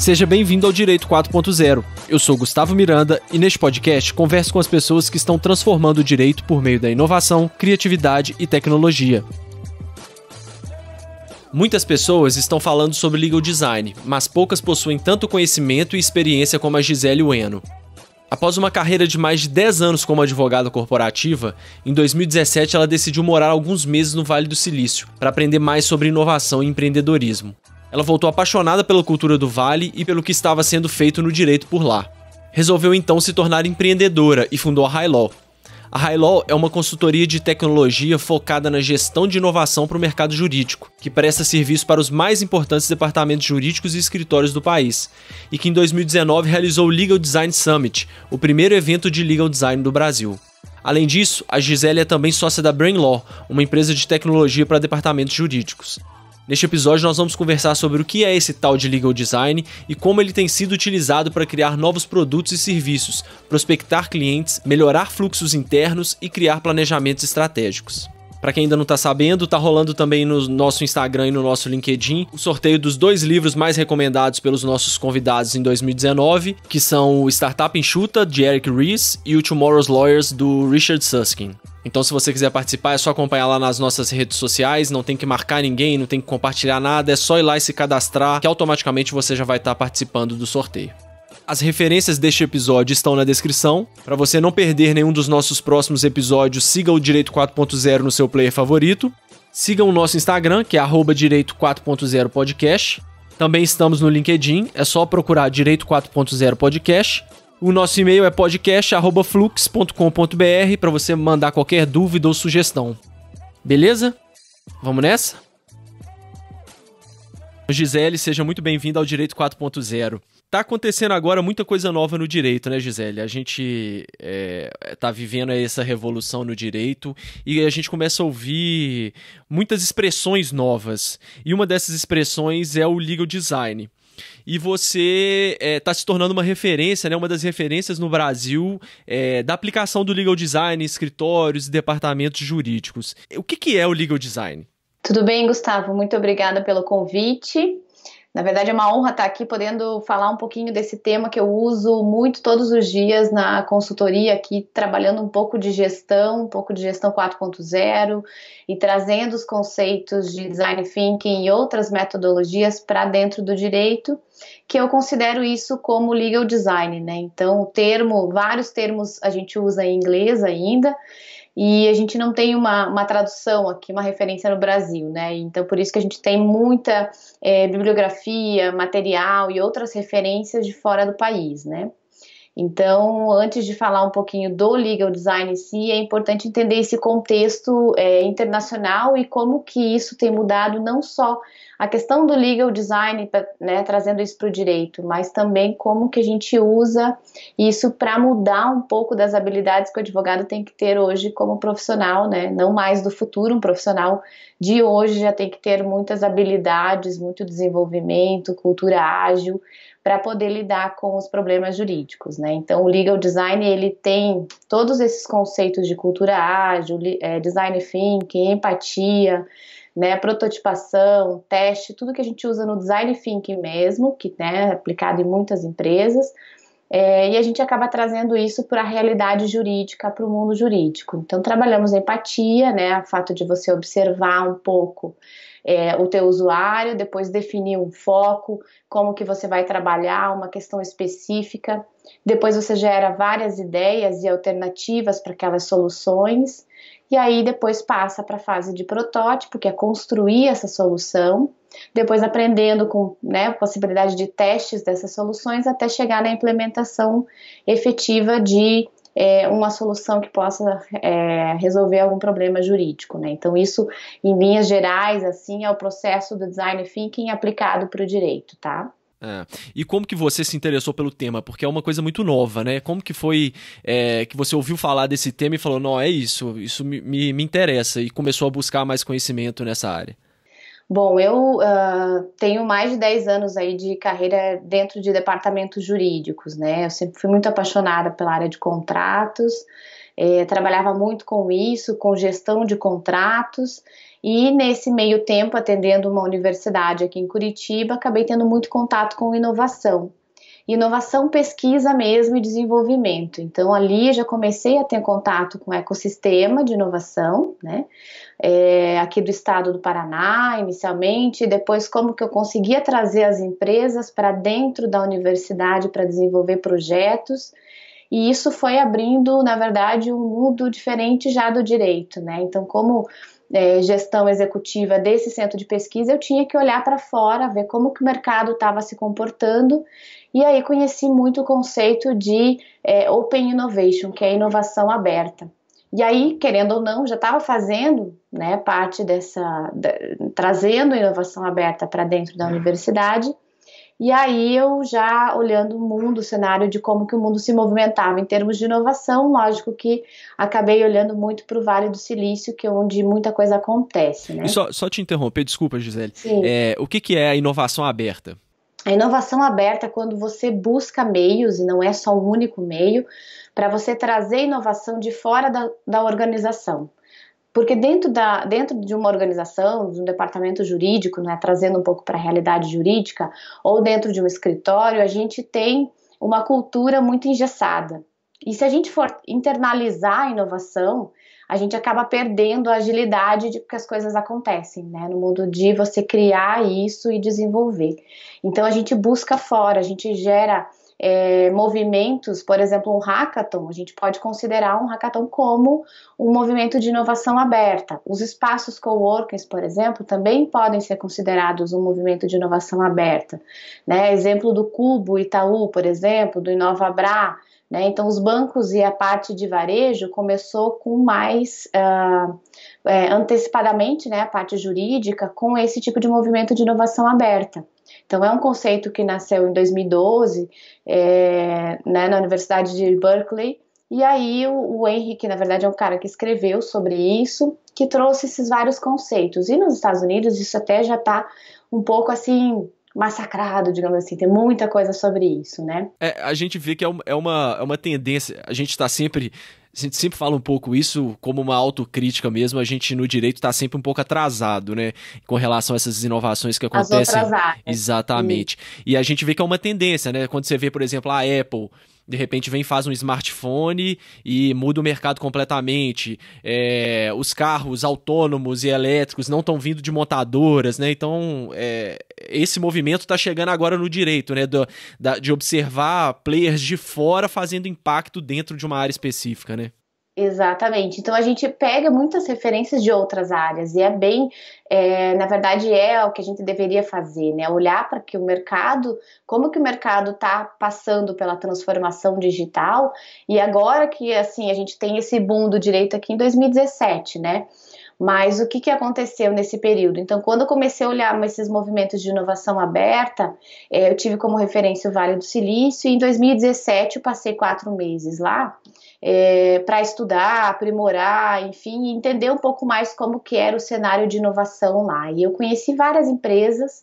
Seja bem-vindo ao Direito 4.0. Eu sou Gustavo Miranda e neste podcast converso com as pessoas que estão transformando o direito por meio da inovação, criatividade e tecnologia. Muitas pessoas estão falando sobre legal design, mas poucas possuem tanto conhecimento e experiência como a Gisele Ueno. Após uma carreira de mais de 10 anos como advogada corporativa, em 2017 ela decidiu morar alguns meses no Vale do Silício para aprender mais sobre inovação e empreendedorismo. Ela voltou apaixonada pela cultura do Vale e pelo que estava sendo feito no direito por lá. Resolveu então se tornar empreendedora e fundou a Law. A Law é uma consultoria de tecnologia focada na gestão de inovação para o mercado jurídico, que presta serviço para os mais importantes departamentos jurídicos e escritórios do país, e que em 2019 realizou o Legal Design Summit, o primeiro evento de legal design do Brasil. Além disso, a Gisele é também sócia da Brain Law, uma empresa de tecnologia para departamentos jurídicos. Neste episódio, nós vamos conversar sobre o que é esse tal de legal design e como ele tem sido utilizado para criar novos produtos e serviços, prospectar clientes, melhorar fluxos internos e criar planejamentos estratégicos. Para quem ainda não está sabendo, está rolando também no nosso Instagram e no nosso LinkedIn o sorteio dos dois livros mais recomendados pelos nossos convidados em 2019, que são o Startup Enxuta, de Eric Rees, e o Tomorrow's Lawyers, do Richard Susskind. Então, se você quiser participar, é só acompanhar lá nas nossas redes sociais. Não tem que marcar ninguém, não tem que compartilhar nada. É só ir lá e se cadastrar, que automaticamente você já vai estar participando do sorteio. As referências deste episódio estão na descrição. Para você não perder nenhum dos nossos próximos episódios, siga o Direito 4.0 no seu player favorito. Siga o nosso Instagram, que é Direito 4.0 Podcast. Também estamos no LinkedIn, é só procurar Direito 4.0 Podcast. O nosso e-mail é podcast@flux.com.br para você mandar qualquer dúvida ou sugestão. Beleza? Vamos nessa? Gisele, seja muito bem-vinda ao Direito 4.0. Tá acontecendo agora muita coisa nova no direito, né, Gisele? A gente é, tá vivendo essa revolução no direito e a gente começa a ouvir muitas expressões novas. E uma dessas expressões é o legal design e você está eh, é, se tornando uma referência, né, uma das referências no Brasil é, da aplicação do legal design em escritórios e departamentos jurídicos. O que, que é o legal design? Tudo bem, Gustavo? Muito obrigada pelo convite. Na verdade, é uma honra estar aqui podendo falar um pouquinho desse tema que eu uso muito todos os dias na consultoria, aqui trabalhando um pouco de gestão, um pouco de gestão 4.0 e trazendo os conceitos de design thinking e outras metodologias para dentro do direito, que eu considero isso como legal design, né? Então, o termo, vários termos a gente usa em inglês ainda e a gente não tem uma, uma tradução aqui, uma referência no Brasil, né? Então, por isso que a gente tem muita é, bibliografia, material e outras referências de fora do país, né? Então, antes de falar um pouquinho do legal design em si, é importante entender esse contexto é, internacional e como que isso tem mudado não só a questão do legal design, né, trazendo isso para o direito, mas também como que a gente usa isso para mudar um pouco das habilidades que o advogado tem que ter hoje como profissional, né, não mais do futuro, um profissional de hoje já tem que ter muitas habilidades, muito desenvolvimento, cultura ágil, para poder lidar com os problemas jurídicos, né? Então, o legal design ele tem todos esses conceitos de cultura ágil, é, design thinking, empatia, né, prototipação, teste, tudo que a gente usa no design thinking mesmo, que né, é aplicado em muitas empresas, é, e a gente acaba trazendo isso para a realidade jurídica, para o mundo jurídico. Então trabalhamos a empatia, né, o fato de você observar um pouco é, o teu usuário, depois definir um foco, como que você vai trabalhar uma questão específica. Depois você gera várias ideias e alternativas para aquelas soluções. E aí depois passa para a fase de protótipo, que é construir essa solução, depois aprendendo com né, a possibilidade de testes dessas soluções até chegar na implementação efetiva de é, uma solução que possa é, resolver algum problema jurídico. Né? Então, isso, em linhas gerais, assim, é o processo do design thinking aplicado para o direito, tá? É. E como que você se interessou pelo tema? Porque é uma coisa muito nova, né? Como que foi é, que você ouviu falar desse tema e falou, não, é isso, isso me, me, me interessa, e começou a buscar mais conhecimento nessa área? Bom, eu uh, tenho mais de 10 anos aí de carreira dentro de departamentos jurídicos, né? Eu sempre fui muito apaixonada pela área de contratos, eh, trabalhava muito com isso, com gestão de contratos, e nesse meio tempo, atendendo uma universidade aqui em Curitiba, acabei tendo muito contato com inovação. Inovação, pesquisa mesmo e desenvolvimento. Então, ali já comecei a ter contato com o ecossistema de inovação, né? É, aqui do estado do Paraná, inicialmente, e depois como que eu conseguia trazer as empresas para dentro da universidade para desenvolver projetos. E isso foi abrindo, na verdade, um mundo diferente já do direito, né? Então, como é, gestão executiva desse centro de pesquisa, eu tinha que olhar para fora, ver como que o mercado estava se comportando, e aí conheci muito o conceito de é, Open Innovation, que é inovação aberta. E aí, querendo ou não, já estava fazendo né, parte dessa, da, trazendo inovação aberta para dentro da uhum. universidade. E aí eu já olhando o mundo, o cenário de como que o mundo se movimentava em termos de inovação, lógico que acabei olhando muito para o Vale do Silício, que é onde muita coisa acontece, né? E só, só te interromper, desculpa, Gisele. É, o que, que é a inovação aberta? A inovação aberta é quando você busca meios, e não é só um único meio, para você trazer inovação de fora da, da organização. Porque dentro, da, dentro de uma organização, de um departamento jurídico, né, trazendo um pouco para a realidade jurídica, ou dentro de um escritório, a gente tem uma cultura muito engessada. E se a gente for internalizar a inovação, a gente acaba perdendo a agilidade de que as coisas acontecem, né? No mundo de você criar isso e desenvolver. Então a gente busca fora, a gente gera é, movimentos, por exemplo, um hackathon, a gente pode considerar um hackathon como um movimento de inovação aberta. Os espaços coworkings, por exemplo, também podem ser considerados um movimento de inovação aberta. Né? Exemplo do Cubo, Itaú, por exemplo, do InovaBrá. Né? Então, os bancos e a parte de varejo começou com mais uh, é, antecipadamente né, a parte jurídica com esse tipo de movimento de inovação aberta. Então, é um conceito que nasceu em 2012 é, né, na Universidade de Berkeley. E aí, o, o Henry, que na verdade é um cara que escreveu sobre isso, que trouxe esses vários conceitos. E nos Estados Unidos, isso até já está um pouco assim massacrado, digamos assim, tem muita coisa sobre isso, né? É, a gente vê que é uma, é uma, é uma tendência, a gente está sempre a gente sempre fala um pouco isso como uma autocrítica mesmo, a gente no direito está sempre um pouco atrasado, né? Com relação a essas inovações que acontecem. Exatamente. e a gente vê que é uma tendência, né? Quando você vê, por exemplo, a Apple de repente vem faz um smartphone e muda o mercado completamente. É, os carros autônomos e elétricos não estão vindo de montadoras, né? Então é, esse movimento está chegando agora no direito, né? Do, da, de observar players de fora fazendo impacto dentro de uma área específica, né? Exatamente. Então a gente pega muitas referências de outras áreas e é bem, é, na verdade, é o que a gente deveria fazer, né? Olhar para que o mercado, como que o mercado está passando pela transformação digital e agora que assim a gente tem esse boom do direito aqui em 2017, né? Mas o que, que aconteceu nesse período? Então, quando eu comecei a olhar esses movimentos de inovação aberta, é, eu tive como referência o Vale do Silício e em 2017 eu passei quatro meses lá é, para estudar, aprimorar, enfim, entender um pouco mais como que era o cenário de inovação lá. E eu conheci várias empresas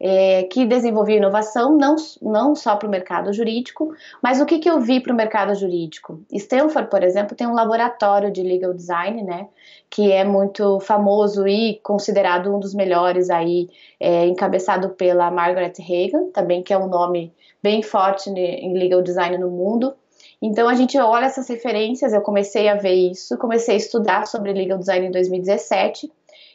é, que desenvolviam inovação, não, não só para o mercado jurídico, mas o que, que eu vi para o mercado jurídico? Stanford, por exemplo, tem um laboratório de legal design, né, que é muito famoso e considerado um dos melhores aí, é, encabeçado pela Margaret Hagan, também que é um nome bem forte em legal design no mundo. Então a gente olha essas referências, eu comecei a ver isso, comecei a estudar sobre legal design em 2017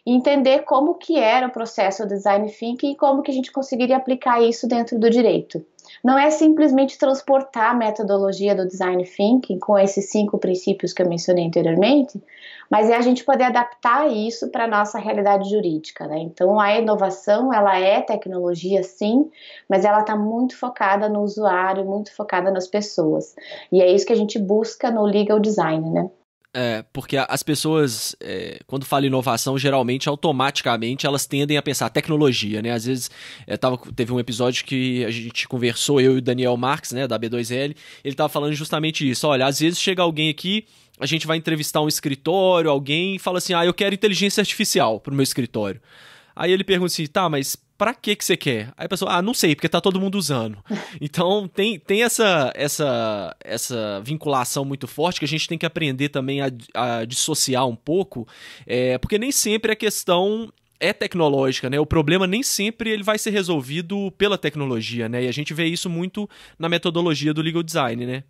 e entender como que era o processo do design thinking e como que a gente conseguiria aplicar isso dentro do direito não é simplesmente transportar a metodologia do design thinking com esses cinco princípios que eu mencionei anteriormente, mas é a gente poder adaptar isso para a nossa realidade jurídica. Né? Então, a inovação, ela é tecnologia, sim, mas ela está muito focada no usuário, muito focada nas pessoas. E é isso que a gente busca no legal design, né? É, porque as pessoas, é, quando falam inovação, geralmente, automaticamente, elas tendem a pensar tecnologia, né? Às vezes, é, tava, teve um episódio que a gente conversou, eu e o Daniel Marques, né, da B2L, ele tava falando justamente isso. Olha, às vezes chega alguém aqui, a gente vai entrevistar um escritório, alguém, e fala assim, ah, eu quero inteligência artificial pro meu escritório. Aí ele pergunta assim, tá, mas pra que que você quer? Aí a pessoa, ah, não sei, porque tá todo mundo usando. então tem, tem essa, essa, essa vinculação muito forte que a gente tem que aprender também a, a dissociar um pouco, é, porque nem sempre a questão é tecnológica, né? O problema nem sempre ele vai ser resolvido pela tecnologia, né? E a gente vê isso muito na metodologia do legal design, né?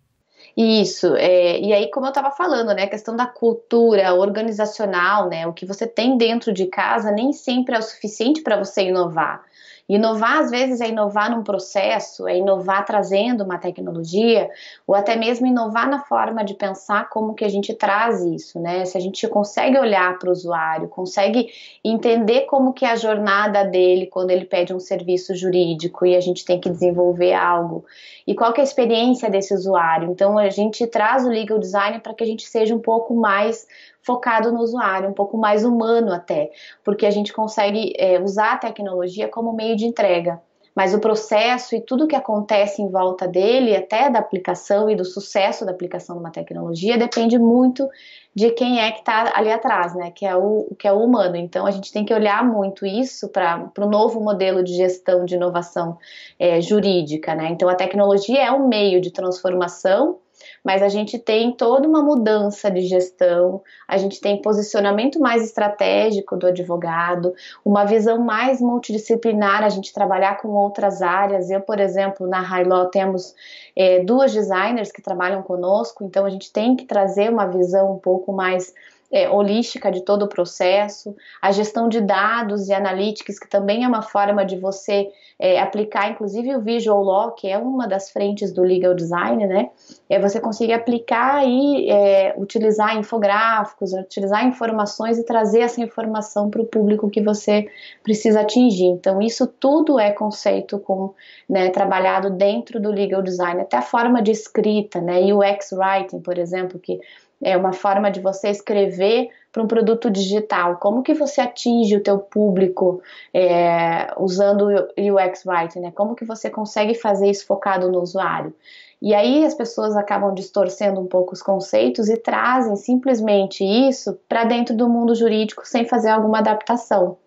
Isso, é, e aí, como eu estava falando, né, a questão da cultura organizacional, né, o que você tem dentro de casa nem sempre é o suficiente para você inovar. Inovar, às vezes, é inovar num processo, é inovar trazendo uma tecnologia, ou até mesmo inovar na forma de pensar como que a gente traz isso, né? Se a gente consegue olhar para o usuário, consegue entender como que é a jornada dele quando ele pede um serviço jurídico e a gente tem que desenvolver algo. E qual que é a experiência desse usuário? Então, a gente traz o legal design para que a gente seja um pouco mais focado no usuário, um pouco mais humano até, porque a gente consegue é, usar a tecnologia como meio de entrega. Mas o processo e tudo que acontece em volta dele, até da aplicação e do sucesso da aplicação de uma tecnologia, depende muito de quem é que está ali atrás, né? Que é o que é o humano. Então a gente tem que olhar muito isso para o novo modelo de gestão de inovação é, jurídica, né? Então a tecnologia é um meio de transformação mas a gente tem toda uma mudança de gestão, a gente tem posicionamento mais estratégico do advogado, uma visão mais multidisciplinar, a gente trabalhar com outras áreas. Eu, por exemplo, na Law temos é, duas designers que trabalham conosco, então a gente tem que trazer uma visão um pouco mais é, holística de todo o processo, a gestão de dados e analytics, que também é uma forma de você é, aplicar, inclusive o Visual Law, que é uma das frentes do Legal Design, né? É você conseguir aplicar e é, utilizar infográficos, utilizar informações e trazer essa informação para o público que você precisa atingir. Então, isso tudo é conceito com, né, trabalhado dentro do Legal Design, até a forma de escrita, né? E o X-Writing, por exemplo, que é uma forma de você escrever para um produto digital? Como que você atinge o teu público é, usando o UX Writing? Né? Como que você consegue fazer isso focado no usuário? E aí as pessoas acabam distorcendo um pouco os conceitos e trazem simplesmente isso para dentro do mundo jurídico sem fazer alguma adaptação.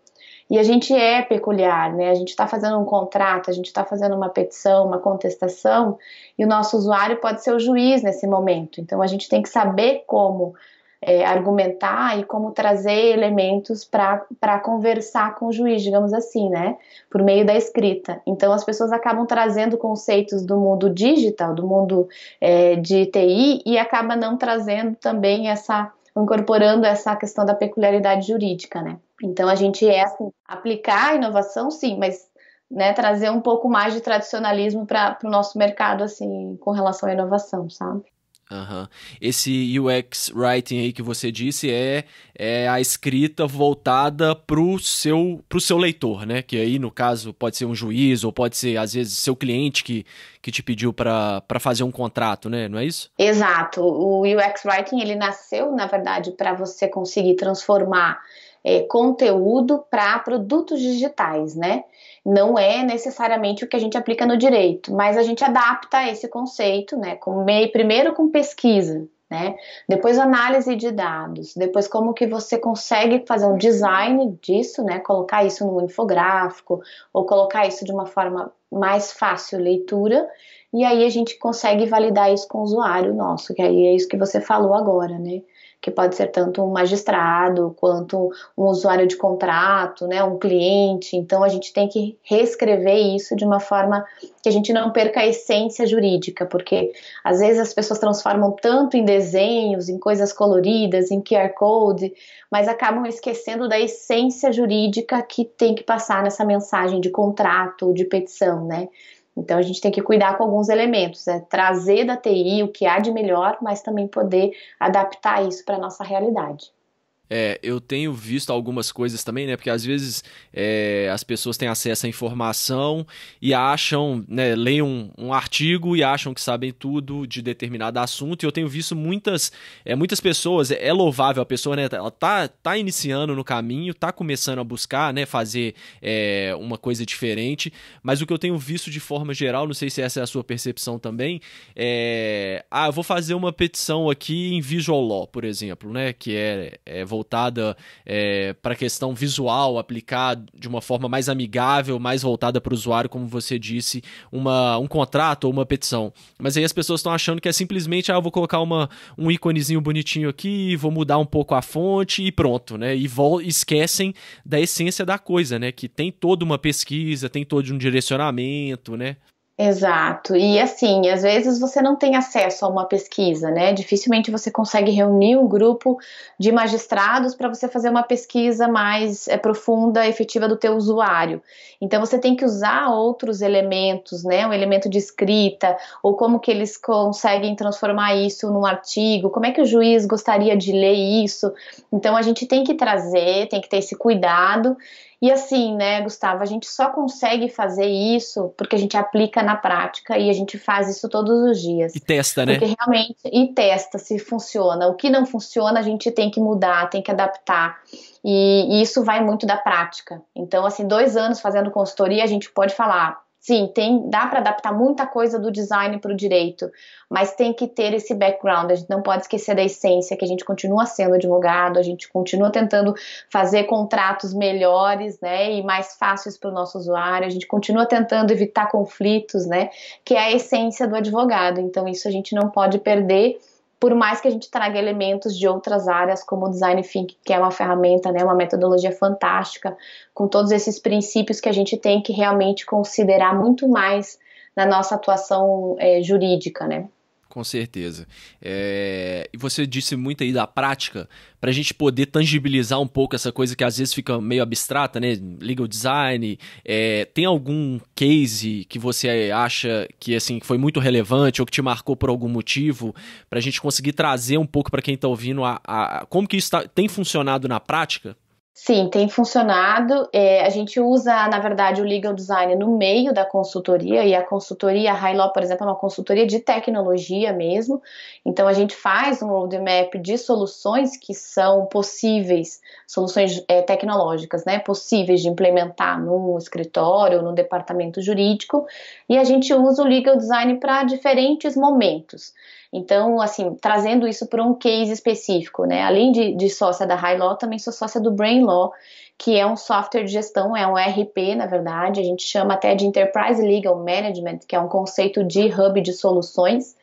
E a gente é peculiar, né? A gente está fazendo um contrato, a gente está fazendo uma petição, uma contestação, e o nosso usuário pode ser o juiz nesse momento. Então a gente tem que saber como é, argumentar e como trazer elementos para conversar com o juiz, digamos assim, né? Por meio da escrita. Então as pessoas acabam trazendo conceitos do mundo digital, do mundo é, de TI, e acaba não trazendo também essa incorporando essa questão da peculiaridade jurídica, né? Então a gente é assim, aplicar a inovação, sim, mas né, trazer um pouco mais de tradicionalismo para o nosso mercado, assim, com relação à inovação, sabe? Uhum. Esse UX writing aí que você disse é, é a escrita voltada pro seu, pro seu leitor, né? Que aí, no caso, pode ser um juiz ou pode ser, às vezes, seu cliente que, que te pediu para fazer um contrato, né? Não é isso? Exato. O UX writing, ele nasceu, na verdade, para você conseguir transformar é, conteúdo para produtos digitais, né? Não é necessariamente o que a gente aplica no direito, mas a gente adapta esse conceito, né? Com, primeiro com pesquisa, né? Depois análise de dados, depois como que você consegue fazer um design disso, né? Colocar isso num infográfico ou colocar isso de uma forma mais fácil leitura e aí a gente consegue validar isso com o usuário nosso, que aí é isso que você falou agora, né? que pode ser tanto um magistrado quanto um usuário de contrato, né, um cliente. Então a gente tem que reescrever isso de uma forma que a gente não perca a essência jurídica, porque às vezes as pessoas transformam tanto em desenhos, em coisas coloridas, em QR Code, mas acabam esquecendo da essência jurídica que tem que passar nessa mensagem de contrato, de petição, né? Então a gente tem que cuidar com alguns elementos, é trazer da TI o que há de melhor, mas também poder adaptar isso para a nossa realidade. É, eu tenho visto algumas coisas também, né? Porque às vezes é, as pessoas têm acesso à informação e acham, né? Leem um, um, artigo e acham que sabem tudo de determinado assunto. E eu tenho visto muitas, é, muitas pessoas, é, é, louvável a pessoa, né? Ela tá, tá iniciando no caminho, tá começando a buscar, né? Fazer é, uma coisa diferente. Mas o que eu tenho visto de forma geral, não sei se essa é a sua percepção também, é. Ah, eu vou fazer uma petição aqui em Visual Law, por exemplo, né? Que é, é voltada é, para a questão visual, aplicar de uma forma mais amigável, mais voltada para o usuário, como você disse, uma, um contrato ou uma petição. Mas aí as pessoas estão achando que é simplesmente, ah, eu vou colocar uma, um íconezinho bonitinho aqui, vou mudar um pouco a fonte e pronto, né? E esquecem da essência da coisa, né? Que tem toda uma pesquisa, tem todo um direcionamento, né? Exato. E assim, às vezes você não tem acesso a uma pesquisa, né? Dificilmente você consegue reunir um grupo de magistrados para você fazer uma pesquisa mais é, profunda, efetiva do teu usuário. Então você tem que usar outros elementos, né? O um elemento de escrita, ou como que eles conseguem transformar isso num artigo, como é que o juiz gostaria de ler isso. Então a gente tem que trazer, tem que ter esse cuidado e assim, né, Gustavo, a gente só consegue fazer isso porque a gente aplica na prática e a gente faz isso todos os dias. E testa, né? Porque realmente, e testa se funciona. O que não funciona, a gente tem que mudar, tem que adaptar. E, e isso vai muito da prática. Então, assim, dois anos fazendo consultoria, a gente pode falar, Sim, tem, dá para adaptar muita coisa do design para o direito, mas tem que ter esse background. A gente não pode esquecer da essência, que a gente continua sendo advogado, a gente continua tentando fazer contratos melhores, né, e mais fáceis para o nosso usuário. A gente continua tentando evitar conflitos, né, que é a essência do advogado. Então isso a gente não pode perder por mais que a gente traga elementos de outras áreas, como o design thinking, que é uma ferramenta, né, uma metodologia fantástica, com todos esses princípios que a gente tem que realmente considerar muito mais na nossa atuação é, jurídica, né? com certeza. É... E você disse muito aí da prática, para a gente poder tangibilizar um pouco essa coisa que às vezes fica meio abstrata, né? Legal design. É... Tem algum case que você acha que assim foi muito relevante ou que te marcou por algum motivo, para a gente conseguir trazer um pouco para quem está ouvindo a, a, como que isso tá... tem funcionado na prática? Sim, tem funcionado. É, a gente usa, na verdade, o legal design no meio da consultoria, e a consultoria, a law por exemplo, é uma consultoria de tecnologia mesmo. Então, a gente faz um roadmap de soluções que são possíveis, soluções é, tecnológicas, né, possíveis de implementar num escritório, num departamento jurídico, e a gente usa o legal design para diferentes momentos. Então, assim, trazendo isso para um case específico, né? Além de, de sócia da High Law, também sou sócia do Brain Law, que é um software de gestão, é um RP, na verdade. A gente chama até de Enterprise Legal Management, que é um conceito de hub de soluções.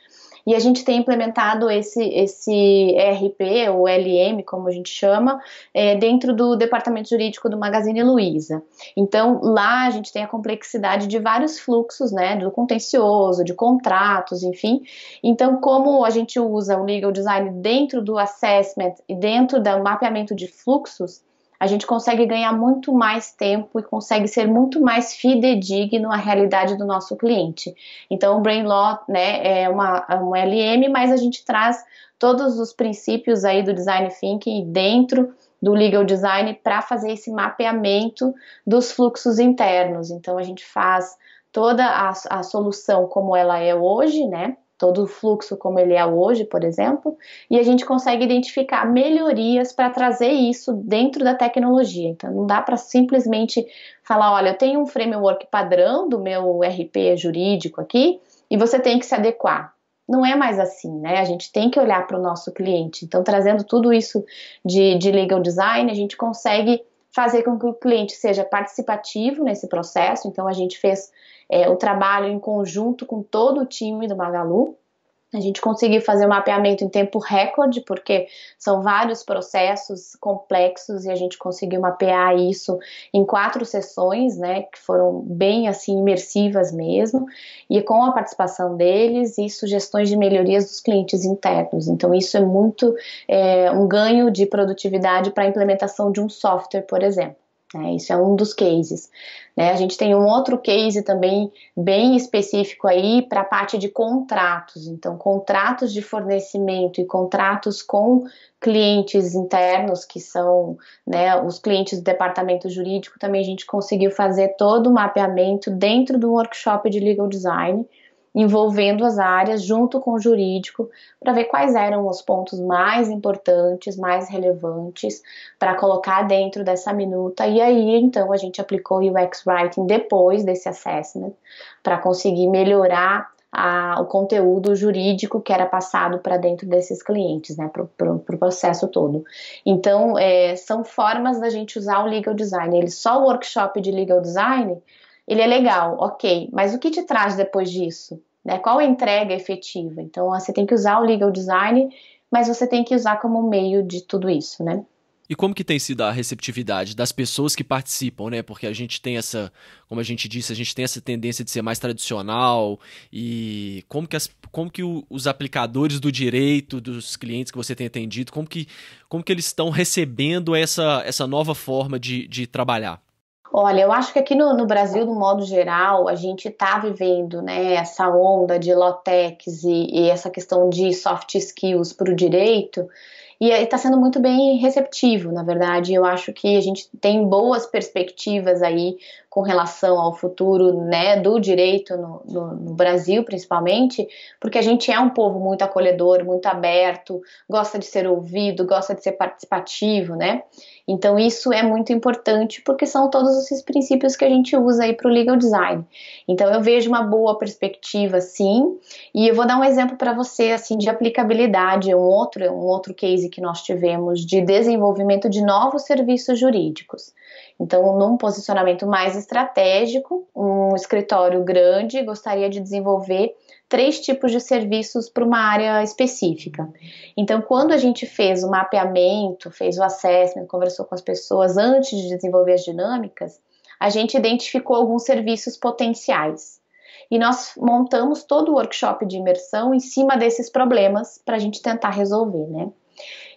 E a gente tem implementado esse, esse RP, ou LM, como a gente chama, é, dentro do departamento jurídico do Magazine Luiza. Então, lá a gente tem a complexidade de vários fluxos, né, do contencioso, de contratos, enfim. Então, como a gente usa o legal design dentro do assessment e dentro do mapeamento de fluxos, a gente consegue ganhar muito mais tempo e consegue ser muito mais fidedigno à realidade do nosso cliente. Então, o Brain Law né, é uma, um LM, mas a gente traz todos os princípios aí do Design Thinking dentro do Legal Design para fazer esse mapeamento dos fluxos internos. Então, a gente faz toda a, a solução como ela é hoje, né? todo o fluxo como ele é hoje, por exemplo, e a gente consegue identificar melhorias para trazer isso dentro da tecnologia. Então, não dá para simplesmente falar, olha, eu tenho um framework padrão do meu RP jurídico aqui e você tem que se adequar. Não é mais assim, né? A gente tem que olhar para o nosso cliente. Então, trazendo tudo isso de, de legal design, a gente consegue fazer com que o cliente seja participativo nesse processo. Então, a gente fez é, o trabalho em conjunto com todo o time do Magalu a gente conseguiu fazer o um mapeamento em tempo recorde, porque são vários processos complexos e a gente conseguiu mapear isso em quatro sessões, né, que foram bem assim imersivas mesmo, e com a participação deles e sugestões de melhorias dos clientes internos. Então isso é muito é, um ganho de produtividade para a implementação de um software, por exemplo. Né? Isso é um dos cases. Né? A gente tem um outro case também bem específico aí para a parte de contratos. Então, contratos de fornecimento e contratos com clientes internos, que são né, os clientes do departamento jurídico, também a gente conseguiu fazer todo o mapeamento dentro do workshop de legal design envolvendo as áreas junto com o jurídico para ver quais eram os pontos mais importantes, mais relevantes para colocar dentro dessa minuta. E aí, então, a gente aplicou o UX Writing depois desse assessment para conseguir melhorar a, o conteúdo jurídico que era passado para dentro desses clientes, né, para o processo todo. Então, é, são formas da gente usar o legal design. Ele só o workshop de legal design ele é legal, ok, mas o que te traz depois disso? Né? Qual a entrega efetiva? Então, você tem que usar o legal design, mas você tem que usar como meio de tudo isso, né? E como que tem sido a receptividade das pessoas que participam, né? Porque a gente tem essa, como a gente disse, a gente tem essa tendência de ser mais tradicional e como que, as, como que o, os aplicadores do direito dos clientes que você tem atendido, como que, como que eles estão recebendo essa, essa nova forma de, de trabalhar? Olha, eu acho que aqui no, no Brasil, do modo geral, a gente está vivendo né, essa onda de lotex e, e essa questão de soft skills para o direito, e está sendo muito bem receptivo, na verdade. Eu acho que a gente tem boas perspectivas aí com relação ao futuro né, do direito no, no, no, Brasil, principalmente, porque a gente é um povo muito acolhedor, muito aberto, gosta de ser ouvido, gosta de ser participativo, né? Então isso é muito importante porque são todos esses princípios que a gente usa aí para o legal design. Então eu vejo uma boa perspectiva, sim, e eu vou dar um exemplo para você assim de aplicabilidade, é um outro é um outro case que nós tivemos de desenvolvimento de novos serviços jurídicos. Então num posicionamento mais estratégico, um escritório grande, gostaria de desenvolver três tipos de serviços para uma área específica. Então, quando a gente fez o mapeamento, fez o assessment, conversou com as pessoas antes de desenvolver as dinâmicas, a gente identificou alguns serviços potenciais. E nós montamos todo o workshop de imersão em cima desses problemas para a gente tentar resolver, né?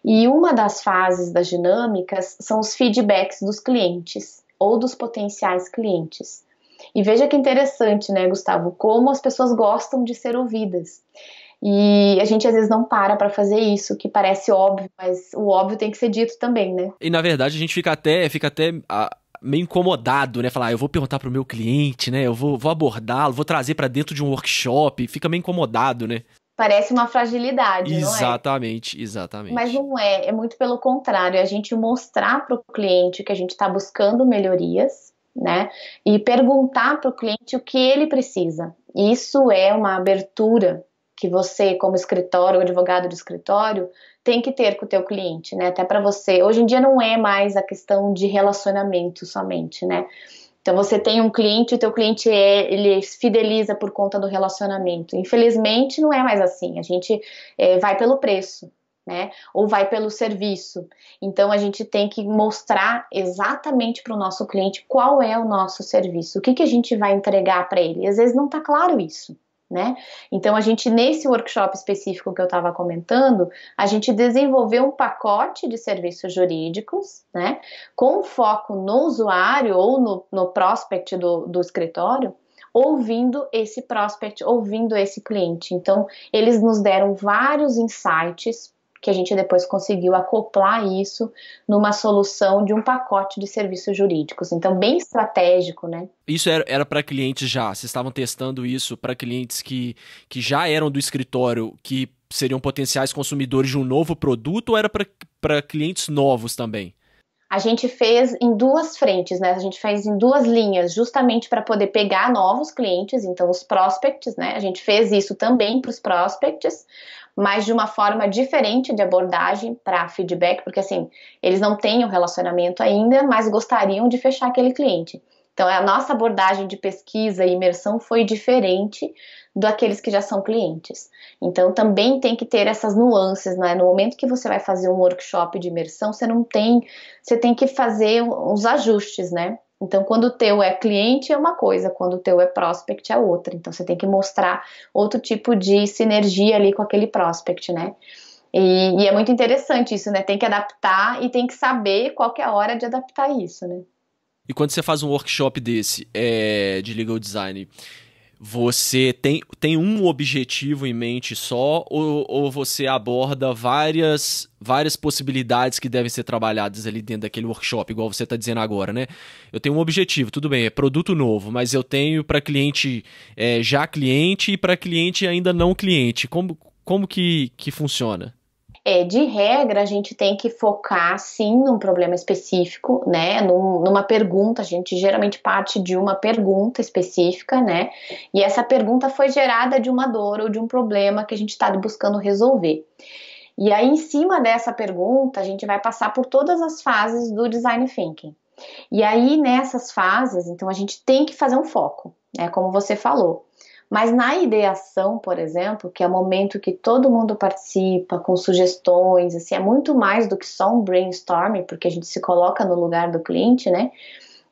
E uma das fases das dinâmicas são os feedbacks dos clientes ou dos potenciais clientes. E veja que interessante, né, Gustavo, como as pessoas gostam de ser ouvidas. E a gente às vezes não para para fazer isso, que parece óbvio, mas o óbvio tem que ser dito também, né? E na verdade a gente fica até, fica até a ah, meio incomodado, né? Falar, ah, eu vou perguntar pro meu cliente, né? Eu vou, vou abordá-lo, vou trazer para dentro de um workshop, fica meio incomodado, né? parece uma fragilidade, exatamente, não é? Exatamente, Mas não é, é muito pelo contrário, é a gente mostrar para o cliente que a gente está buscando melhorias, né? E perguntar para o cliente o que ele precisa. Isso é uma abertura que você, como escritório, advogado de escritório, tem que ter com o teu cliente, né? Até para você. Hoje em dia não é mais a questão de relacionamento somente, né? Então você tem um cliente, o teu cliente é, ele fideliza por conta do relacionamento. Infelizmente não é mais assim. A gente é, vai pelo preço, né? Ou vai pelo serviço. Então a gente tem que mostrar exatamente para o nosso cliente qual é o nosso serviço, o que, que a gente vai entregar para ele. Às vezes não está claro isso né? Então a gente nesse workshop específico que eu estava comentando, a gente desenvolveu um pacote de serviços jurídicos, né? Com foco no usuário ou no, no prospect do, do escritório, ouvindo esse prospect, ouvindo esse cliente. Então, eles nos deram vários insights que a gente depois conseguiu acoplar isso numa solução de um pacote de serviços jurídicos. Então, bem estratégico, né? Isso era para clientes já, vocês estavam testando isso para clientes que, que já eram do escritório, que seriam potenciais consumidores de um novo produto, ou era para clientes novos também? a gente fez em duas frentes, né? A gente fez em duas linhas, justamente para poder pegar novos clientes, então os prospects, né? A gente fez isso também para os prospects, mas de uma forma diferente de abordagem para feedback, porque assim, eles não têm o um relacionamento ainda, mas gostariam de fechar aquele cliente. Então, a nossa abordagem de pesquisa e imersão foi diferente do daqueles que já são clientes. Então, também tem que ter essas nuances, né? No momento que você vai fazer um workshop de imersão, você não tem, você tem que fazer uns ajustes, né? Então, quando o teu é cliente é uma coisa, quando o teu é prospect é outra. Então, você tem que mostrar outro tipo de sinergia ali com aquele prospect, né? E, e é muito interessante isso, né? Tem que adaptar e tem que saber qual que é a hora de adaptar isso, né? E quando você faz um workshop desse é, de legal design, você tem, tem um objetivo em mente só ou, ou você aborda várias, várias possibilidades que devem ser trabalhadas ali dentro daquele workshop, igual você está dizendo agora, né? Eu tenho um objetivo, tudo bem, é produto novo, mas eu tenho para cliente é, já cliente e para cliente ainda não cliente. Como, como que, que funciona? É, de regra, a gente tem que focar sim num problema específico, né? Num, numa pergunta, a gente geralmente parte de uma pergunta específica, né? E essa pergunta foi gerada de uma dor ou de um problema que a gente está buscando resolver. E aí, em cima dessa pergunta, a gente vai passar por todas as fases do design thinking. E aí, nessas fases, então a gente tem que fazer um foco, né? Como você falou. Mas na ideação, por exemplo, que é o momento que todo mundo participa com sugestões, assim, é muito mais do que só um brainstorming, porque a gente se coloca no lugar do cliente, né?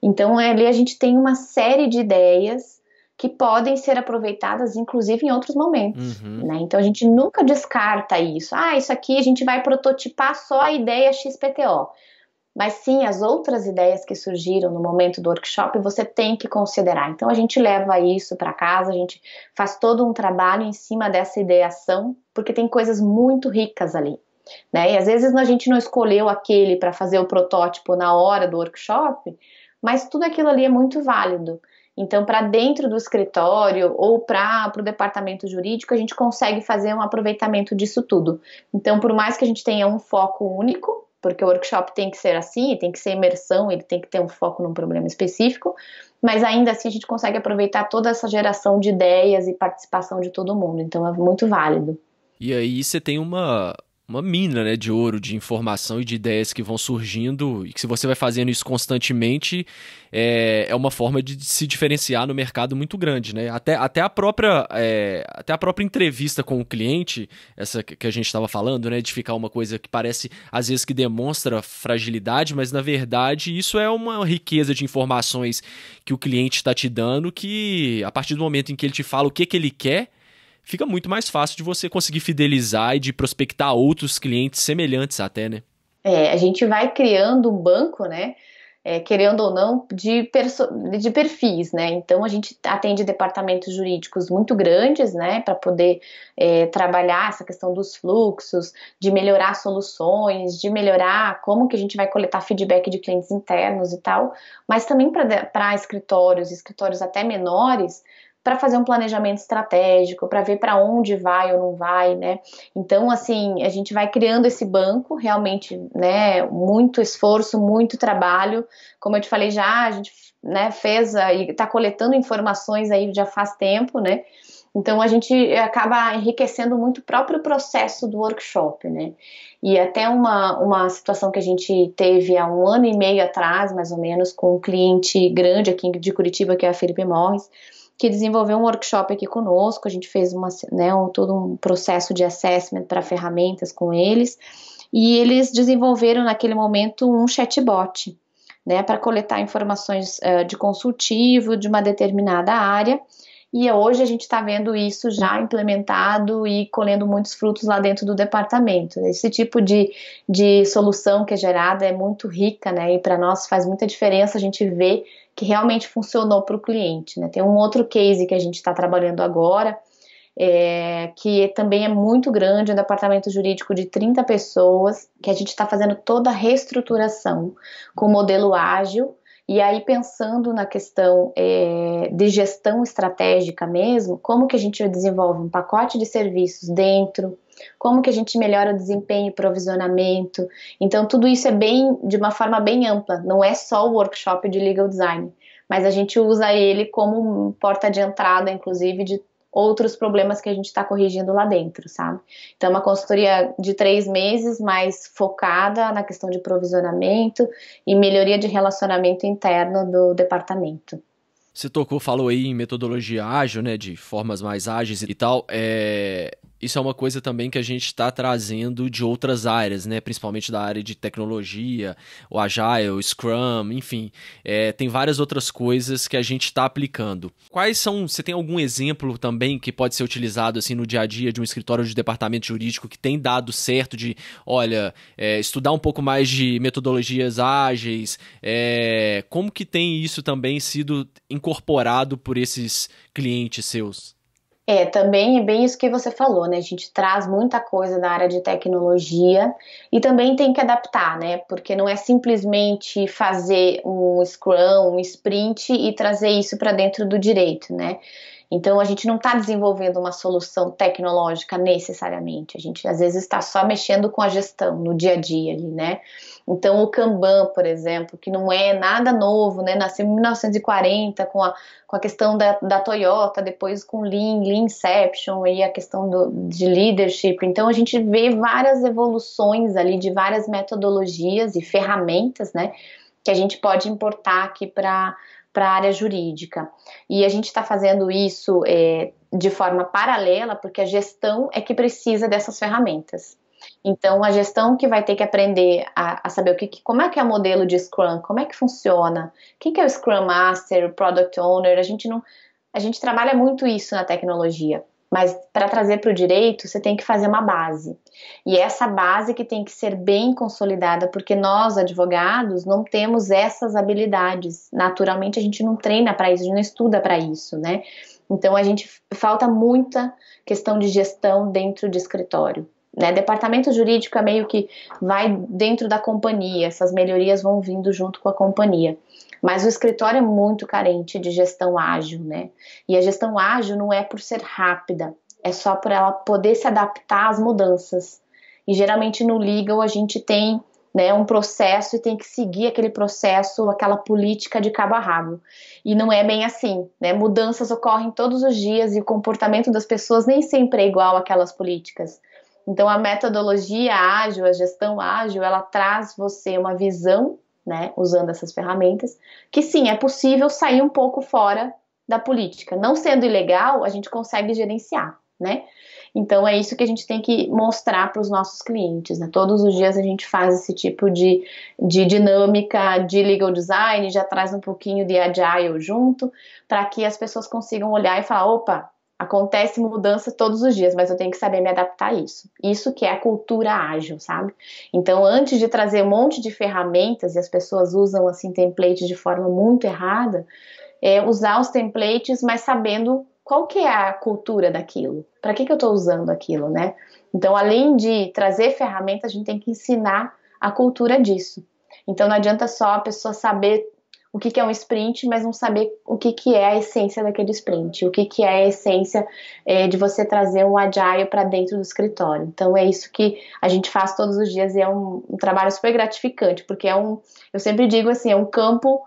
Então ali a gente tem uma série de ideias que podem ser aproveitadas, inclusive, em outros momentos. Uhum. Né? Então a gente nunca descarta isso. Ah, isso aqui a gente vai prototipar só a ideia XPTO mas sim as outras ideias que surgiram no momento do workshop você tem que considerar. Então a gente leva isso para casa, a gente faz todo um trabalho em cima dessa ideação, porque tem coisas muito ricas ali. Né? E às vezes a gente não escolheu aquele para fazer o protótipo na hora do workshop, mas tudo aquilo ali é muito válido. Então, para dentro do escritório ou para o departamento jurídico, a gente consegue fazer um aproveitamento disso tudo. Então, por mais que a gente tenha um foco único, porque o workshop tem que ser assim, tem que ser imersão, ele tem que ter um foco num problema específico, mas ainda assim a gente consegue aproveitar toda essa geração de ideias e participação de todo mundo, então é muito válido. E aí você tem uma, uma mina né, de ouro, de informação e de ideias que vão surgindo, e que se você vai fazendo isso constantemente, é, é uma forma de se diferenciar no mercado muito grande. Né? Até, até, a própria, é, até a própria entrevista com o cliente, essa que a gente estava falando, né, de ficar uma coisa que parece, às vezes, que demonstra fragilidade, mas na verdade isso é uma riqueza de informações que o cliente está te dando, que a partir do momento em que ele te fala o que, que ele quer fica muito mais fácil de você conseguir fidelizar e de prospectar outros clientes semelhantes até, né? É, a gente vai criando um banco, né? É, querendo ou não, de, de perfis, né? Então a gente atende departamentos jurídicos muito grandes, né? Para poder é, trabalhar essa questão dos fluxos, de melhorar soluções, de melhorar como que a gente vai coletar feedback de clientes internos e tal, mas também para escritórios, escritórios até menores, para fazer um planejamento estratégico, para ver para onde vai ou não vai, né? Então, assim, a gente vai criando esse banco, realmente, né? Muito esforço, muito trabalho. Como eu te falei já, a gente né, fez e está coletando informações aí já faz tempo, né? Então a gente acaba enriquecendo muito o próprio processo do workshop, né? E até uma, uma situação que a gente teve há um ano e meio atrás, mais ou menos, com um cliente grande aqui de Curitiba, que é a Felipe Morris, que desenvolveu um workshop aqui conosco. A gente fez uma, né, um, todo um processo de assessment para ferramentas com eles. E eles desenvolveram naquele momento um chatbot, né, para coletar informações uh, de consultivo de uma determinada área. E hoje a gente está vendo isso já implementado e colhendo muitos frutos lá dentro do departamento. Esse tipo de, de solução que é gerada é muito rica, né? E para nós faz muita diferença a gente ver que realmente funcionou para o cliente. Né? Tem um outro case que a gente está trabalhando agora, é, que também é muito grande, um departamento jurídico de 30 pessoas, que a gente está fazendo toda a reestruturação com modelo ágil. E aí, pensando na questão é, de gestão estratégica mesmo, como que a gente desenvolve um pacote de serviços dentro como que a gente melhora o desempenho, provisionamento. Então tudo isso é bem de uma forma bem ampla, não é só o workshop de legal design, mas a gente usa ele como porta de entrada, inclusive de outros problemas que a gente está corrigindo lá dentro, sabe? Então, é uma consultoria de três meses, mais focada na questão de provisionamento e melhoria de relacionamento interno do departamento. Você tocou, falou aí em metodologia ágil, né, de formas mais ágeis e tal. É, isso é uma coisa também que a gente está trazendo de outras áreas, né? Principalmente da área de tecnologia, o Agile, o Scrum, enfim. É, tem várias outras coisas que a gente está aplicando. Quais são. Você tem algum exemplo também que pode ser utilizado assim no dia a dia de um escritório de departamento jurídico que tem dado certo de, olha, é, estudar um pouco mais de metodologias ágeis? É, como que tem isso também sido incorporado por esses clientes seus? É, também é bem isso que você falou, né? A gente traz muita coisa da área de tecnologia e também tem que adaptar, né? Porque não é simplesmente fazer um scrum, um sprint e trazer isso para dentro do direito, né? Então a gente não está desenvolvendo uma solução tecnológica necessariamente, a gente às vezes está só mexendo com a gestão no dia a dia ali, né? Então, o Kanban, por exemplo, que não é nada novo, né? Nasceu em 1940 com a, com a questão da, da Toyota, depois com Lean, Lean Inception e a questão do, de leadership. Então, a gente vê várias evoluções ali de várias metodologias e ferramentas, né? Que a gente pode importar aqui para para a área jurídica. E a gente está fazendo isso é, de forma paralela, porque a gestão é que precisa dessas ferramentas. Então, a gestão que vai ter que aprender a, a saber o que, como é que é o modelo de Scrum, como é que funciona, quem que é o Scrum Master, o Product Owner, a gente não, a gente trabalha muito isso na tecnologia. Mas para trazer para o direito, você tem que fazer uma base. E essa base que tem que ser bem consolidada, porque nós, advogados, não temos essas habilidades. Naturalmente, a gente não treina para isso, a gente não estuda para isso, né? Então, a gente falta muita questão de gestão dentro de escritório. Né? Departamento jurídico é meio que vai dentro da companhia, essas melhorias vão vindo junto com a companhia. Mas o escritório é muito carente de gestão ágil, né? E a gestão ágil não é por ser rápida, é só por ela poder se adaptar às mudanças. E geralmente no legal a gente tem né, um processo e tem que seguir aquele processo, aquela política de cabo a rabo. E não é bem assim, né? Mudanças ocorrem todos os dias e o comportamento das pessoas nem sempre é igual àquelas políticas. Então a metodologia ágil, a gestão ágil, ela traz você uma visão, né, usando essas ferramentas, que sim, é possível sair um pouco fora da política. Não sendo ilegal, a gente consegue gerenciar, né? Então é isso que a gente tem que mostrar para os nossos clientes. Né? Todos os dias a gente faz esse tipo de, de dinâmica de legal design, já traz um pouquinho de agile junto, para que as pessoas consigam olhar e falar: opa, Acontece mudança todos os dias, mas eu tenho que saber me adaptar a isso. Isso que é a cultura ágil, sabe? Então, antes de trazer um monte de ferramentas e as pessoas usam assim templates de forma muito errada, é usar os templates, mas sabendo qual que é a cultura daquilo, para que, que eu estou usando aquilo, né? Então, além de trazer ferramentas, a gente tem que ensinar a cultura disso. Então, não adianta só a pessoa saber o que, que, é um sprint, mas não saber o que, que é a essência daquele sprint, o que, que é a essência é, de você trazer um agile para dentro do escritório. Então é isso que a gente faz todos os dias e é um, um, trabalho super gratificante, porque é um, eu sempre digo assim, é um campo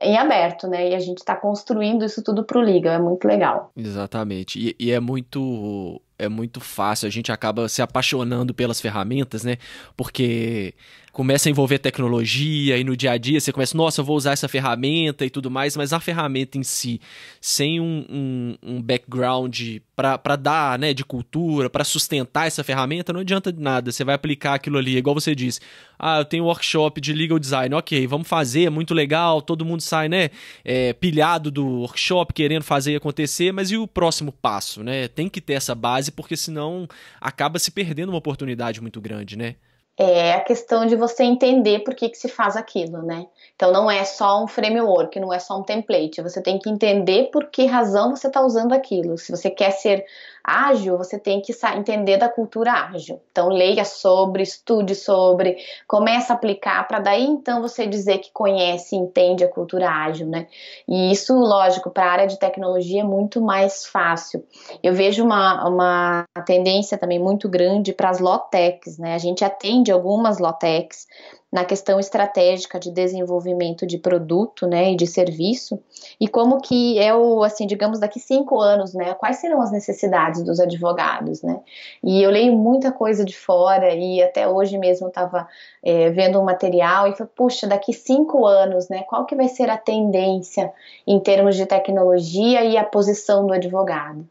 em aberto, né? E a gente está construindo isso tudo para o liga é muito legal. Exatamente, e, e é muito é muito fácil, a gente acaba se apaixonando pelas ferramentas, né? Porque começa a envolver tecnologia e no dia a dia você começa, nossa, eu vou usar essa ferramenta e tudo mais, mas a ferramenta em si, sem um, um, um background para dar, né, de cultura, para sustentar essa ferramenta, não adianta de nada. Você vai aplicar aquilo ali, igual você disse. Ah, eu tenho um workshop de legal design, ok, vamos fazer, é muito legal, todo mundo sai, né, é, pilhado do workshop, querendo fazer acontecer, mas e o próximo passo, né? Tem que ter essa base porque senão acaba se perdendo uma oportunidade muito grande, né? É a questão de você entender por que, que se faz aquilo, né? Então não é só um framework, não é só um template. Você tem que entender por que razão você está usando aquilo. Se você quer ser ágil, você tem que entender da cultura ágil. Então leia sobre, estude sobre, comece a aplicar para daí então você dizer que conhece, entende a cultura ágil, né? E isso, lógico, para a área de tecnologia é muito mais fácil. Eu vejo uma, uma tendência também muito grande para as lotecs, né? A gente atende algumas lotecs na questão estratégica de desenvolvimento de produto, né, e de serviço, e como que é o, assim, digamos, daqui cinco anos, né, quais serão as necessidades dos advogados, né, e eu leio muita coisa de fora, e até hoje mesmo estava é, vendo um material e falei, puxa, daqui cinco anos, né, qual que vai ser a tendência em termos de tecnologia e a posição do advogado,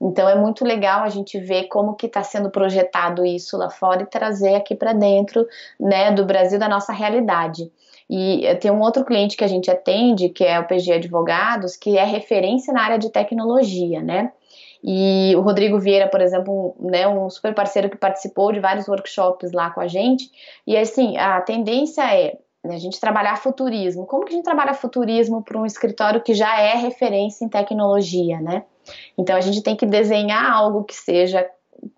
então é muito legal a gente ver como que está sendo projetado isso lá fora e trazer aqui para dentro, né, do Brasil, da nossa realidade. E eh, tem um outro cliente que a gente atende, que é o PG Advogados, que é referência na área de tecnologia, né? E o Rodrigo Vieira, por exemplo, um, né, um super parceiro que participou de vários workshops lá com a gente. E assim, a tendência é né, a gente trabalhar futurismo. Como que a gente trabalha futurismo para um escritório que já é referência em tecnologia, né? Então a gente tem que desenhar algo que seja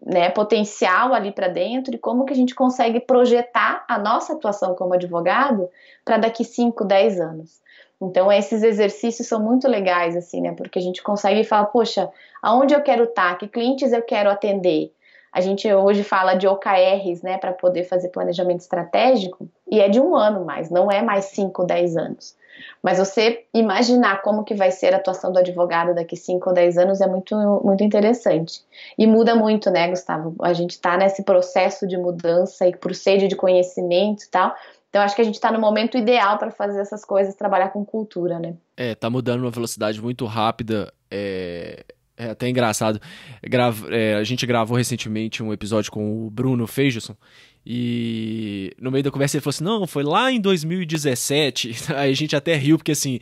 né, potencial ali para dentro e como que a gente consegue projetar a nossa atuação como advogado para daqui 5, 10 anos. Então esses exercícios são muito legais assim, né? Porque a gente consegue falar, poxa, aonde eu quero estar, tá? que clientes eu quero atender. A gente hoje fala de OKRs, né, para poder fazer planejamento estratégico, e é de um ano mais, não é mais 5, 10 anos. Mas você imaginar como que vai ser a atuação do advogado daqui 5 ou 10 anos é muito, muito interessante. E muda muito, né, Gustavo? A gente está nesse processo de mudança e por sede de conhecimento e tal. Então acho que a gente está no momento ideal para fazer essas coisas, trabalhar com cultura, né? É, tá mudando uma velocidade muito rápida. É... É até engraçado. Grava, é, a gente gravou recentemente um episódio com o Bruno Feijoson e no meio da conversa ele falou assim: não, foi lá em 2017. Aí a gente até riu, porque assim,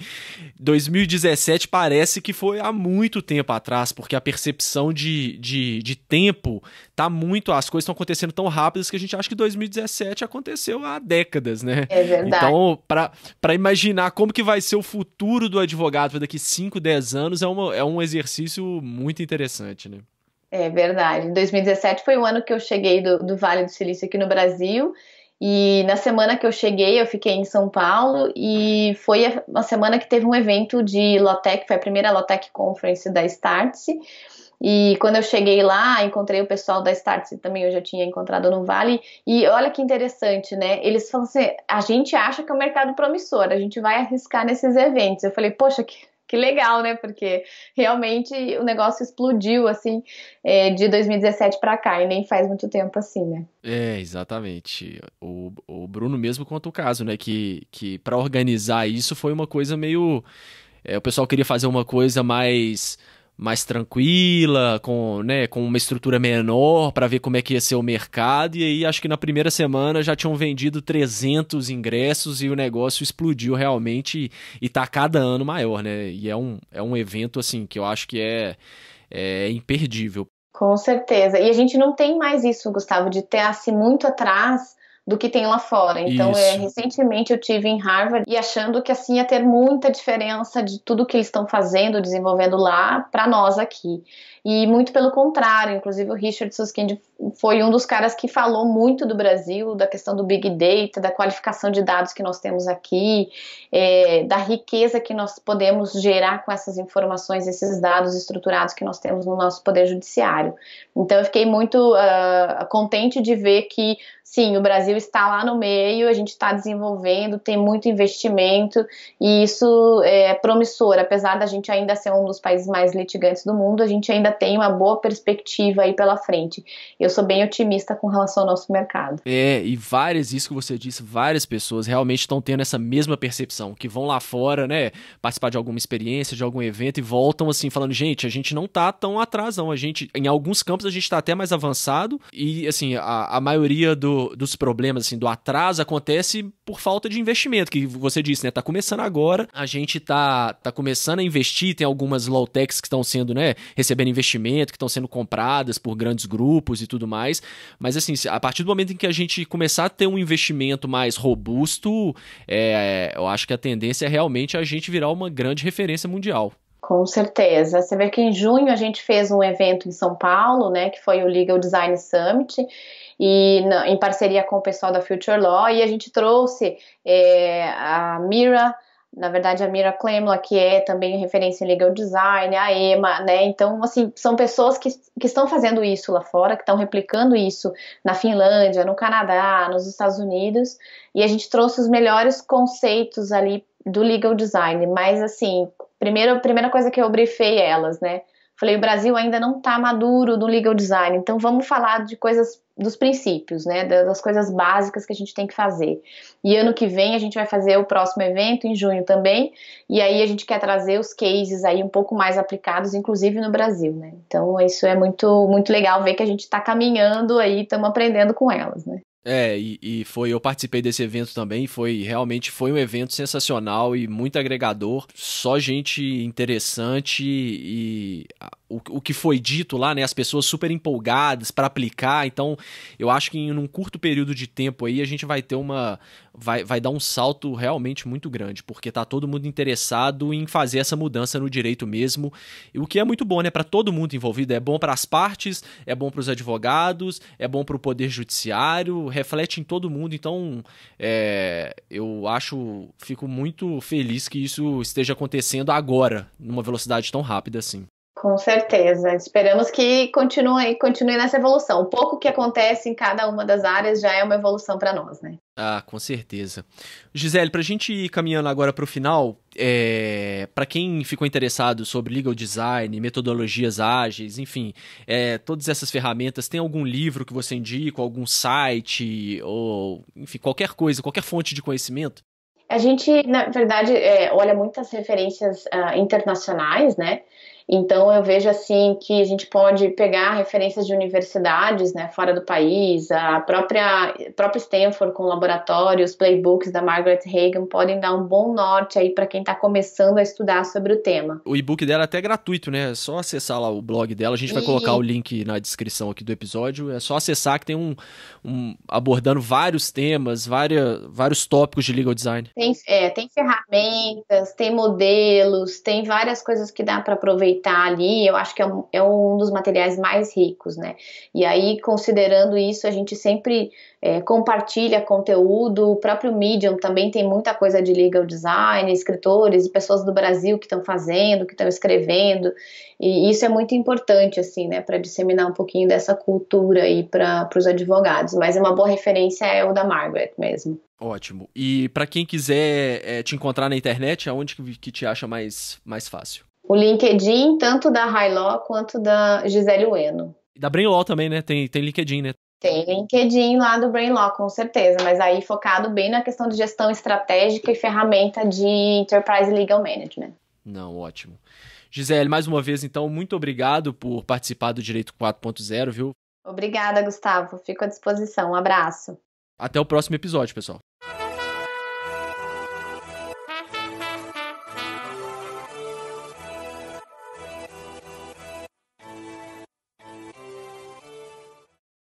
2017 parece que foi há muito tempo atrás, porque a percepção de, de, de tempo tá muito. As coisas estão acontecendo tão rápidas que a gente acha que 2017 aconteceu há décadas, né? É verdade. Então, para imaginar como que vai ser o futuro do advogado daqui 5, 10 anos é, uma, é um exercício muito interessante, né? É verdade. 2017 foi o ano que eu cheguei do, do Vale do Silício aqui no Brasil. E na semana que eu cheguei, eu fiquei em São Paulo e foi uma semana que teve um evento de Lotec, foi a primeira Lotec Conference da Startse. E quando eu cheguei lá, encontrei o pessoal da Startse também, eu já tinha encontrado no Vale. E olha que interessante, né? Eles falam assim: a gente acha que é um mercado promissor, a gente vai arriscar nesses eventos. Eu falei, poxa, que que legal, né? Porque realmente o negócio explodiu assim é, de 2017 para cá e nem faz muito tempo assim, né? É, exatamente. O, o Bruno mesmo conta o caso, né? Que, que para organizar isso foi uma coisa meio. É, o pessoal queria fazer uma coisa mais mais tranquila, com, né, com uma estrutura menor para ver como é que ia ser o mercado. E aí acho que na primeira semana já tinham vendido 300 ingressos e o negócio explodiu realmente e, está cada ano maior, né? E é um, é um evento assim que eu acho que é, é imperdível. Com certeza. E a gente não tem mais isso, Gustavo, de ter assim muito atrás do que tem lá fora. Então, é, recentemente eu tive em Harvard e achando que assim ia ter muita diferença de tudo que eles estão fazendo, desenvolvendo lá, para nós aqui. E muito pelo contrário, inclusive o Richard Susskind foi um dos caras que falou muito do Brasil, da questão do Big Data, da qualificação de dados que nós temos aqui, é, da riqueza que nós podemos gerar com essas informações, esses dados estruturados que nós temos no nosso Poder Judiciário. Então eu fiquei muito uh, contente de ver que, sim, o Brasil está lá no meio, a gente está desenvolvendo, tem muito investimento e isso é promissor, apesar da gente ainda ser um dos países mais litigantes do mundo, a gente ainda ainda tem uma boa perspectiva aí pela frente. Eu sou bem otimista com relação ao nosso mercado. É, e várias, isso que você disse, várias pessoas realmente estão tendo essa mesma percepção, que vão lá fora, né, participar de alguma experiência, de algum evento e voltam assim, falando, gente, a gente não tá tão atrás, não. A gente, em alguns campos, a gente tá até mais avançado e, assim, a, a maioria do, dos problemas, assim, do atraso acontece por falta de investimento, que você disse, né? Tá começando agora, a gente tá, tá começando a investir, tem algumas low techs que estão sendo, né, recebendo investimento, que estão sendo compradas por grandes grupos e tudo mais. Mas assim, a partir do momento em que a gente começar a ter um investimento mais robusto, é, eu acho que a tendência é realmente a gente virar uma grande referência mundial. Com certeza. Você vê que em junho a gente fez um evento em São Paulo, né, que foi o Legal Design Summit, e na, em parceria com o pessoal da Future Law, e a gente trouxe é, a Mira, na verdade a Mira Klemla, que é também referência em legal design, a Ema, né? Então, assim, são pessoas que, que estão fazendo isso lá fora, que estão replicando isso na Finlândia, no Canadá, nos Estados Unidos, e a gente trouxe os melhores conceitos ali do legal design, mas assim, Primeiro, primeira coisa que eu brifei elas, né? Falei, o Brasil ainda não está maduro no legal design, então vamos falar de coisas dos princípios, né? Das coisas básicas que a gente tem que fazer. E ano que vem a gente vai fazer o próximo evento em junho também, e aí a gente quer trazer os cases aí um pouco mais aplicados, inclusive no Brasil, né? Então isso é muito muito legal ver que a gente está caminhando aí, estamos aprendendo com elas, né? É, e, e, foi, eu participei desse evento também, foi realmente foi um evento sensacional e muito agregador, só gente interessante e o, o que foi dito lá, né? As pessoas super empolgadas para aplicar. Então, eu acho que em um curto período de tempo aí a gente vai ter uma. Vai, vai dar um salto realmente muito grande, porque tá todo mundo interessado em fazer essa mudança no direito mesmo. E O que é muito bom, né? Para todo mundo envolvido. É bom para as partes, é bom para os advogados, é bom para o Poder Judiciário, reflete em todo mundo. Então, é, eu acho. Fico muito feliz que isso esteja acontecendo agora, numa velocidade tão rápida assim. Com certeza. Esperamos que continue, continue nessa evolução. O pouco que acontece em cada uma das áreas já é uma evolução para nós, né? Ah, com certeza. Gisele, para a gente ir caminhando agora para o final, é, para quem ficou interessado sobre legal design, metodologias ágeis, enfim, é, todas essas ferramentas, tem algum livro que você indica, algum site, ou enfim, qualquer coisa, qualquer fonte de conhecimento? A gente, na verdade, é, olha muitas referências uh, internacionais, né? Então eu vejo assim que a gente pode pegar referências de universidades, né, fora do país, a própria a própria Stanford com laboratórios, playbooks da Margaret Hagan podem dar um bom norte aí para quem está começando a estudar sobre o tema. O e-book dela é até gratuito, né? É só acessar lá o blog dela. A gente vai e... colocar o link na descrição aqui do episódio. É só acessar que tem um, um abordando vários temas, várias, vários tópicos de legal design. Tem, é, tem ferramentas, tem modelos, tem várias coisas que dá para aproveitar está ali, eu acho que é um, é um, dos materiais mais ricos, né? E aí, considerando isso, a gente sempre é, compartilha conteúdo, o próprio Medium também tem muita coisa de legal design, escritores e pessoas do Brasil que estão fazendo, que estão escrevendo, e isso é muito importante, assim, né, para disseminar um pouquinho dessa cultura aí para os advogados, mas uma boa referência é o da Margaret mesmo. Ótimo. E para quem quiser é, te encontrar na internet, aonde que te acha mais, mais fácil? o LinkedIn, tanto da Hailó quanto da Gisele Ueno. E da Brainlaw também, né? Tem, tem LinkedIn, né? Tem LinkedIn lá do Brainlaw, com certeza, mas aí focado bem na questão de gestão estratégica e ferramenta de Enterprise Legal Management. Não, ótimo. Gisele, mais uma vez, então, muito obrigado por participar do Direito 4.0, viu? Obrigada, Gustavo. Fico à disposição. Um abraço. Até o próximo episódio, pessoal.